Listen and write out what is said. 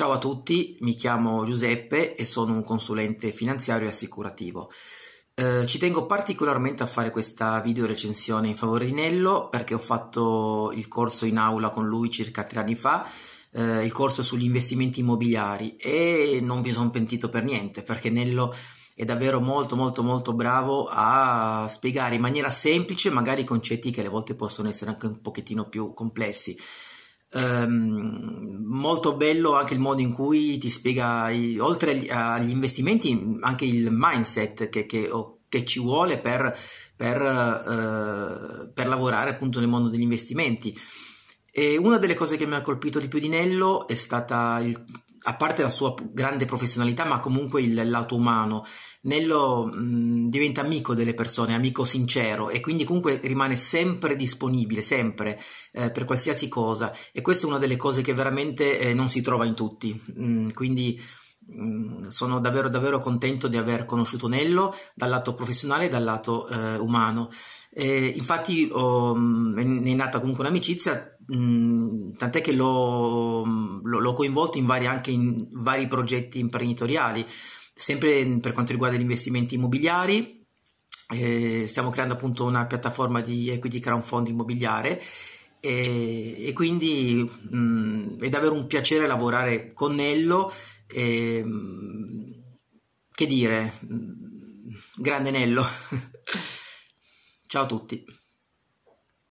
Ciao a tutti, mi chiamo Giuseppe e sono un consulente finanziario e assicurativo. Eh, ci tengo particolarmente a fare questa video recensione in favore di Nello perché ho fatto il corso in aula con lui circa tre anni fa, eh, il corso sugli investimenti immobiliari e non mi sono pentito per niente perché Nello è davvero molto molto molto bravo a spiegare in maniera semplice magari concetti che alle volte possono essere anche un pochettino più complessi. Um, molto bello anche il modo in cui ti spiega, oltre agli, investimenti, anche il mindset che, che, che ci vuole per, per, eh, per, lavorare appunto nel mondo degli investimenti. E una delle cose che mi ha colpito di più di Nello è stata il, a parte la sua grande professionalità, ma comunque il lato umano, Nello mh, diventa amico delle persone, amico sincero e quindi comunque rimane sempre disponibile, sempre, eh, per qualsiasi cosa. E questa è una delle cose che veramente eh, non si trova in tutti. Mm, quindi Mm, sono davvero davvero contento di aver conosciuto Nello dal lato professionale e dal lato eh, umano. E infatti ho, mm, è nata comunque un'amicizia, mm, tant'è che l'ho, l'ho coinvolto in vari, anche in vari progetti imprenditoriali, sempre per quanto riguarda gli investimenti immobiliari. Eh, stiamo creando appunto una piattaforma di equity crowdfunding immobiliare e, e quindi mh, è davvero un piacere lavorare con Nello eh, che dire, grande anello. Ciao a tutti.